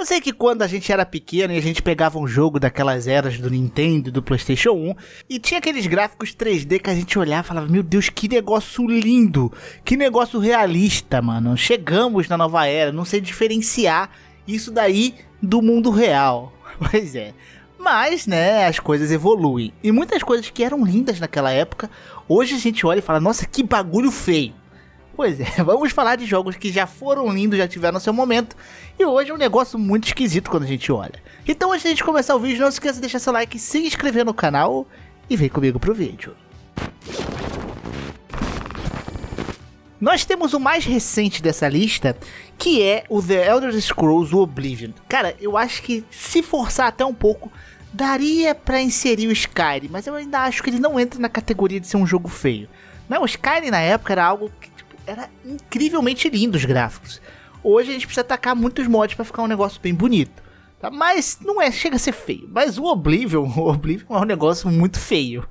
Eu sei que quando a gente era pequeno e a gente pegava um jogo daquelas eras do Nintendo e do PlayStation 1 e tinha aqueles gráficos 3D que a gente olhava e falava: Meu Deus, que negócio lindo! Que negócio realista, mano. Chegamos na nova era, não sei diferenciar isso daí do mundo real. Pois é. Mas, né, as coisas evoluem. E muitas coisas que eram lindas naquela época, hoje a gente olha e fala: Nossa, que bagulho feio. Pois é, vamos falar de jogos que já foram lindos, já tiveram seu momento, e hoje é um negócio muito esquisito quando a gente olha. Então antes de a gente começar o vídeo, não se esqueça de deixar seu like, se inscrever no canal e vem comigo pro vídeo. Nós temos o mais recente dessa lista, que é o The Elder Scrolls Oblivion. Cara, eu acho que se forçar até um pouco, daria para inserir o Skyrim, mas eu ainda acho que ele não entra na categoria de ser um jogo feio. Não, o Skyrim na época era algo que era incrivelmente lindo os gráficos. Hoje a gente precisa atacar muitos mods para ficar um negócio bem bonito. Tá? Mas não é, chega a ser feio. Mas o Oblivion, o Oblivion é um negócio muito feio.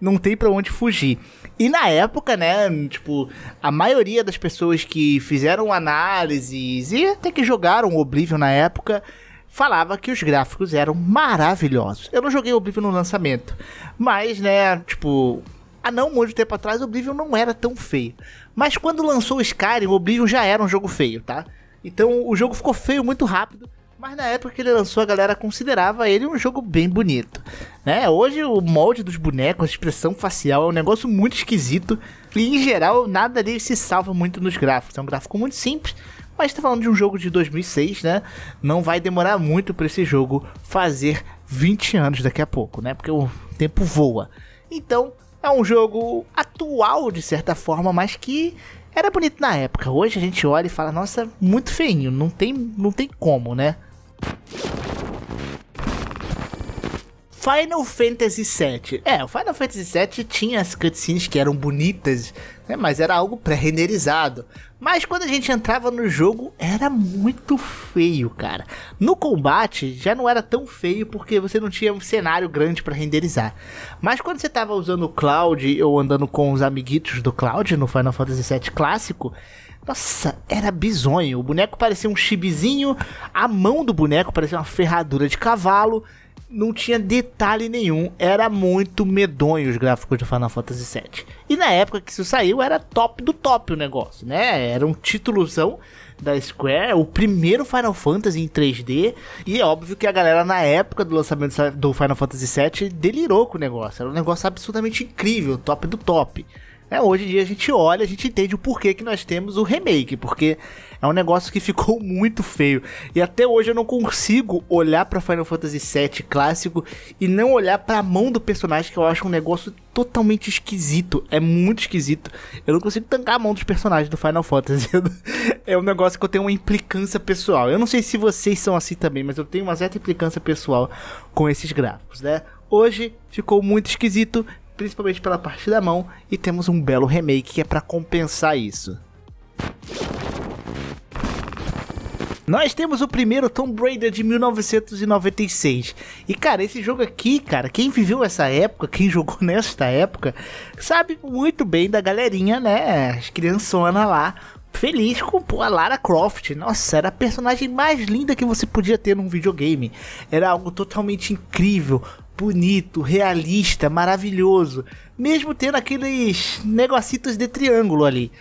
Não tem para onde fugir. E na época, né, tipo, a maioria das pessoas que fizeram análises e até que jogaram o Oblivion na época falava que os gráficos eram maravilhosos. Eu não joguei Oblivion no lançamento, mas, né, tipo, há não muito tempo atrás, Oblivion não era tão feio. Mas quando lançou o Skyrim, o Oblivion já era um jogo feio, tá? Então o jogo ficou feio muito rápido. Mas na época que ele lançou, a galera considerava ele um jogo bem bonito. Né? Hoje o molde dos bonecos, a expressão facial é um negócio muito esquisito. E em geral, nada ali se salva muito nos gráficos. É um gráfico muito simples, mas está falando de um jogo de 2006, né? Não vai demorar muito para esse jogo fazer 20 anos daqui a pouco, né? Porque o tempo voa. Então, é um jogo atual, de certa forma, mas que era bonito na época. Hoje a gente olha e fala, nossa, muito feinho, não tem, não tem como, né? Final Fantasy VII. É, o Final Fantasy VII tinha as cutscenes que eram bonitas, né? Mas era algo pré-renderizado. Mas quando a gente entrava no jogo, era muito feio, cara. No combate já não era tão feio porque você não tinha um cenário grande para renderizar. Mas quando você tava usando o Cloud ou andando com os amiguitos do Cloud no Final Fantasy VII clássico, nossa, era bizonho. O boneco parecia um chibizinho, a mão do boneco parecia uma ferradura de cavalo não tinha detalhe nenhum, era muito medonho os gráficos do Final Fantasy VII. E na época que isso saiu, era top do top o negócio, né? Era um títulozão da Square, o primeiro Final Fantasy em 3D, e é óbvio que a galera na época do lançamento do Final Fantasy VII delirou com o negócio, era um negócio absolutamente incrível, top do top. Né? Hoje em dia a gente olha, a gente entende o porquê que nós temos o remake, porque é um negócio que ficou muito feio. E até hoje eu não consigo olhar para Final Fantasy VII clássico e não olhar para a mão do personagem, que eu acho um negócio totalmente esquisito. É muito esquisito. Eu não consigo tancar a mão dos personagens do Final Fantasy. é um negócio que eu tenho uma implicância pessoal. Eu não sei se vocês são assim também, mas eu tenho uma certa implicância pessoal com esses gráficos, né? Hoje ficou muito esquisito, principalmente pela parte da mão, e temos um belo remake que é para compensar isso. Nós temos o primeiro Tomb Raider de 1996. E cara, esse jogo aqui, cara, quem viveu essa época, quem jogou nesta época, sabe muito bem da galerinha, né? As criançonas lá, feliz com a Lara Croft. Nossa, era a personagem mais linda que você podia ter num videogame. Era algo totalmente incrível, bonito, realista, maravilhoso. Mesmo tendo aqueles negocitos de triângulo ali.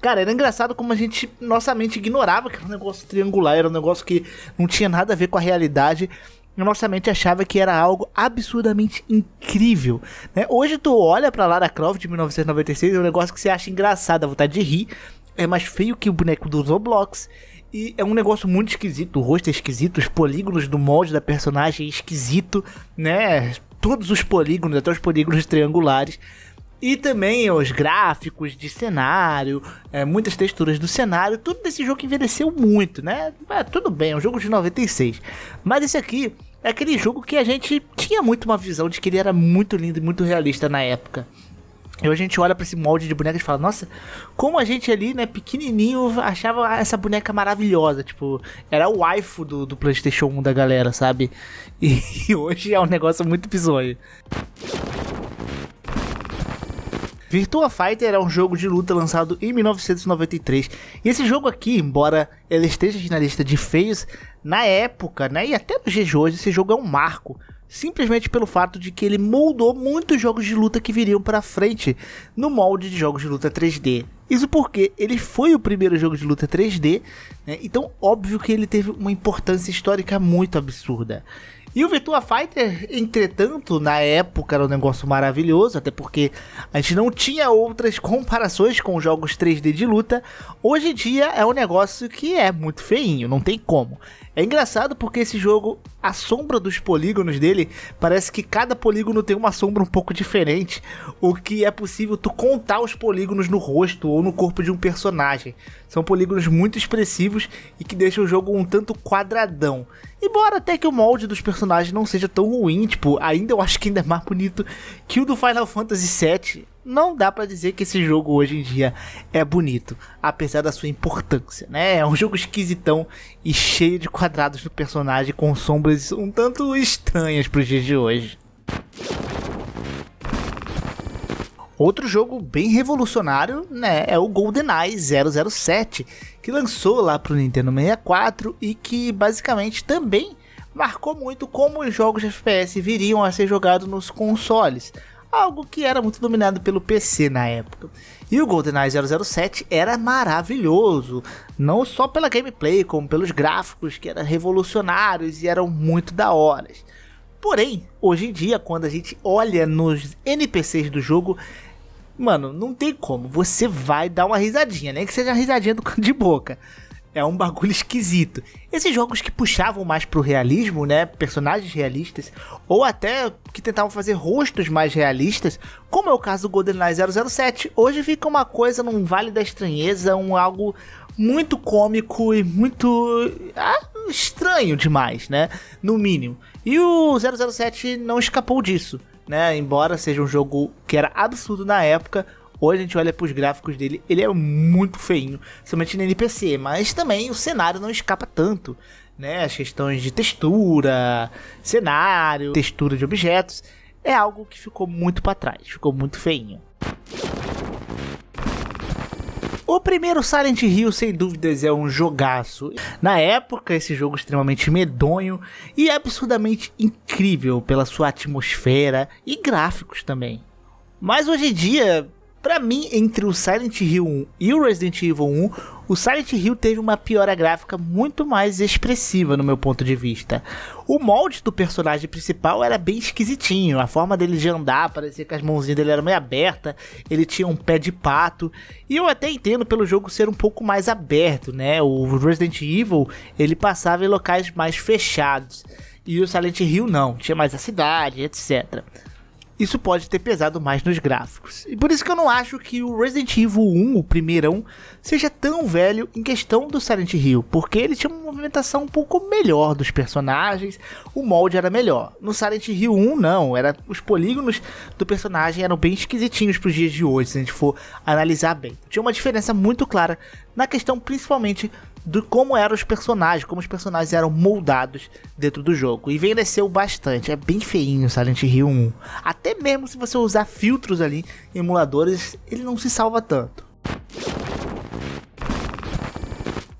Cara, era engraçado como a gente, nossa mente ignorava que era um negócio triangular, era um negócio que não tinha nada a ver com a realidade. nossa mente achava que era algo absurdamente incrível. Né? Hoje tu olha para Lara Croft de 1996, é um negócio que você acha engraçado, a vontade de rir. É mais feio que o boneco dos Roblox e é um negócio muito esquisito, o rosto é esquisito, os polígonos do molde da personagem é esquisito, né? Todos os polígonos, até os polígonos triangulares. E também os gráficos de cenário, é, muitas texturas do cenário, tudo desse jogo envelheceu muito, né? É, tudo bem, é um jogo de 96. Mas esse aqui é aquele jogo que a gente tinha muito uma visão de que ele era muito lindo e muito realista na época. E a gente olha para esse molde de bonecas e fala, nossa, como a gente ali, né, pequenininho, achava essa boneca maravilhosa. Tipo, era o waifu do, do PlayStation 1 da galera, sabe? E, e hoje é um negócio muito bizonho. Virtua Fighter é um jogo de luta lançado em 1993. E esse jogo aqui, embora ele esteja na lista de feios, na época, né, e até nos dias de hoje, esse jogo é um marco simplesmente pelo fato de que ele moldou muitos jogos de luta que viriam para frente no molde de jogos de luta 3D. Isso porque ele foi o primeiro jogo de luta 3D, né? então óbvio que ele teve uma importância histórica muito absurda. E o Virtua Fighter, entretanto, na época era um negócio maravilhoso, até porque a gente não tinha outras comparações com jogos 3D de luta. Hoje em dia é um negócio que é muito feinho, não tem como. É engraçado porque esse jogo, a sombra dos polígonos dele, parece que cada polígono tem uma sombra um pouco diferente, o que é possível tu contar os polígonos no rosto ou no corpo de um personagem. São polígonos muito expressivos e que deixam o jogo um tanto quadradão. Embora até que o molde dos personagens não seja tão ruim, tipo, ainda eu acho que ainda é mais bonito que o do Final Fantasy VII não dá para dizer que esse jogo hoje em dia é bonito, apesar da sua importância, né? É um jogo esquisitão e cheio de quadrados no personagem com sombras um tanto estranhas para os dias de hoje. Outro jogo bem revolucionário né, é o GoldenEye 007, que lançou lá para o Nintendo 64 e que basicamente também marcou muito como os jogos de FPS viriam a ser jogados nos consoles algo que era muito dominado pelo PC na época. E o GoldenEye 007 era maravilhoso, não só pela gameplay, como pelos gráficos que eram revolucionários e eram muito da hora. Porém, hoje em dia, quando a gente olha nos NPCs do jogo, mano, não tem como, você vai dar uma risadinha, nem que seja uma risadinha de boca é um bagulho esquisito. Esses jogos que puxavam mais pro realismo, né? Personagens realistas, ou até que tentavam fazer rostos mais realistas, como é o caso do GoldenEye 007, hoje fica uma coisa num vale da estranheza, um algo muito cômico e muito ah, estranho demais, né? No mínimo. E o 007 não escapou disso, né? Embora seja um jogo que era absurdo na época, Hoje a gente olha para os gráficos dele, ele é muito feinho, somente no NPC, mas também o cenário não escapa tanto, né? As questões de textura, cenário, textura de objetos, é algo que ficou muito para trás, ficou muito feinho. O primeiro Silent Hill, sem dúvidas, é um jogaço. Na época, esse jogo extremamente medonho e absurdamente incrível pela sua atmosfera e gráficos também. Mas hoje em dia, Pra mim, entre o Silent Hill 1 e o Resident Evil 1, o Silent Hill teve uma piora gráfica muito mais expressiva no meu ponto de vista. O molde do personagem principal era bem esquisitinho, a forma dele de andar parecia que as mãozinhas dele eram meio abertas, ele tinha um pé de pato, e eu até entendo pelo jogo ser um pouco mais aberto, né? O Resident Evil, ele passava em locais mais fechados. E o Silent Hill não, tinha mais a cidade, etc isso pode ter pesado mais nos gráficos. E por isso que eu não acho que o Resident Evil 1, o primeirão, seja tão velho em questão do Silent Hill, porque ele tinha uma movimentação um pouco melhor dos personagens, o molde era melhor. No Silent Hill 1 não, era os polígonos do personagem eram bem esquisitinhos para os dias de hoje, se a gente for analisar bem. Tinha uma diferença muito clara na questão principalmente de como eram os personagens, como os personagens eram moldados dentro do jogo. E envelheceu bastante. É bem feinho Silent Hill 1. Até mesmo se você usar filtros ali, emuladores, ele não se salva tanto.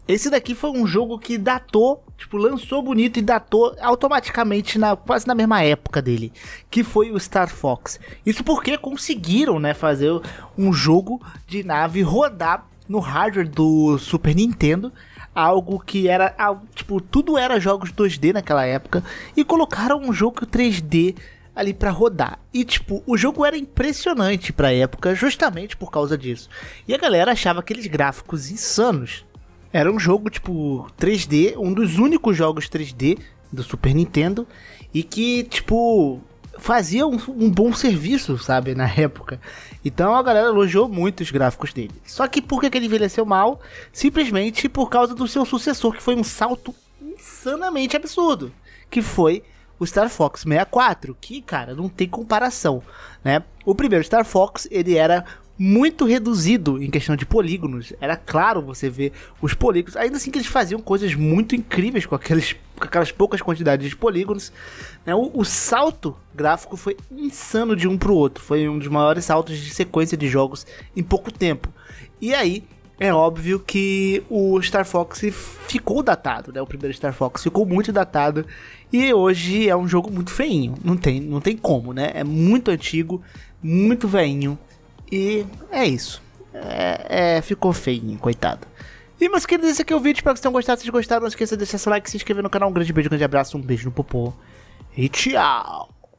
Esse daqui foi um jogo que datou, tipo, lançou bonito e datou automaticamente na quase na mesma época dele, que foi o Star Fox. Isso porque conseguiram, né, fazer um jogo de nave rodar no hardware do Super Nintendo algo que era. Tipo, tudo era jogos 2D naquela época. E colocaram um jogo 3D ali para rodar. E tipo, o jogo era impressionante para época, justamente por causa disso. E a galera achava aqueles gráficos insanos. Era um jogo tipo 3D, um dos únicos jogos 3D do Super Nintendo e que tipo fazia um, um, bom serviço, sabe, na época. Então a galera elogiou muito os gráficos dele. Só que por que, ele envelheceu mal? Simplesmente por causa do seu sucessor, que foi um salto insanamente absurdo, que foi o Star Fox 64, que, cara, não tem comparação, né? O primeiro Star Fox, ele era muito reduzido em questão de polígonos. Era claro você ver os polígonos. Ainda assim que eles faziam coisas muito incríveis com, aqueles, com aquelas poucas quantidades de polígonos. Né? O, o, salto gráfico foi insano de um para o outro. Foi um dos maiores saltos de sequência de jogos em pouco tempo. E aí é óbvio que o Star Fox ficou datado, né? O primeiro Star Fox ficou muito datado e hoje é um jogo muito feinho. Não tem, não tem como, né? É muito antigo, muito veinho e é isso. É, é, ficou feio, coitado. E, meus queridos, esse aqui é o vídeo. Espero que vocês tenham gostado. Se vocês gostaram, não esqueça de deixar seu like, se inscrever no canal. Um grande beijo, um grande abraço, um beijo no popô. E tchau!